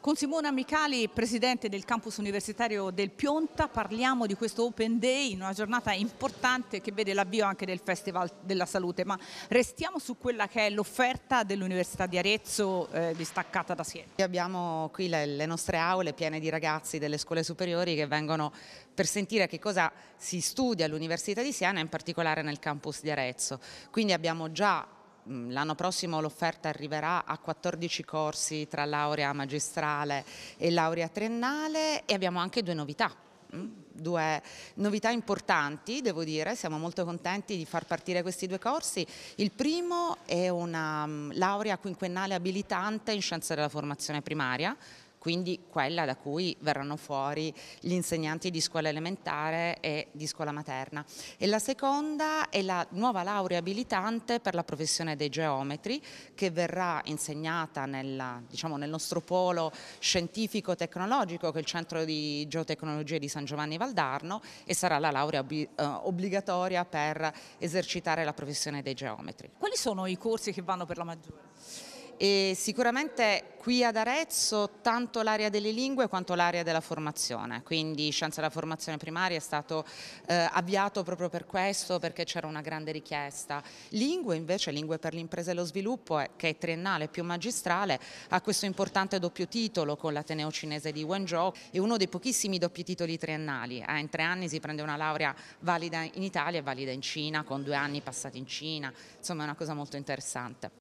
Con Simona Micali, presidente del campus universitario del Pionta, parliamo di questo Open Day, in una giornata importante che vede l'avvio anche del Festival della Salute, ma restiamo su quella che è l'offerta dell'Università di Arezzo eh, distaccata da Siena. Abbiamo qui le, le nostre aule piene di ragazzi delle scuole superiori che vengono per sentire che cosa si studia all'Università di Siena, in particolare nel campus di Arezzo. Quindi abbiamo già Mm, l'anno prossimo l'offerta arriverà a 14 corsi tra laurea magistrale e laurea triennale e abbiamo anche due novità mm, due novità importanti, devo dire, siamo molto contenti di far partire questi due corsi. Il primo è una mm, laurea quinquennale abilitante in scienze della formazione primaria, quindi quella da cui verranno fuori gli insegnanti di scuola elementare e di scuola materna. E la seconda è la nuova laurea abilitante per la professione dei geometri che verrà insegnata nella, diciamo, nel nostro polo scientifico-tecnologico che è il Centro di Geotecnologie di San Giovanni Valdarno e sarà la laurea ob eh, obbligatoria per esercitare la professione dei geometri. Quali sono i corsi che vanno per la maggiore? e sicuramente qui ad Arezzo tanto l'area delle lingue quanto l'area della formazione, quindi Scienza della Formazione Primaria è stato eh, avviato proprio per questo, perché c'era una grande richiesta. Lingue invece, Lingue per l'impresa e lo sviluppo, è, eh, che è triennale più magistrale, ha questo importante doppio titolo con l'Ateneo cinese di Wenzhou, è uno dei pochissimi doppi titoli triennali, eh, in tre anni si prende una laurea valida in Italia e valida in Cina, con due anni passati in Cina, insomma è una cosa molto interessante.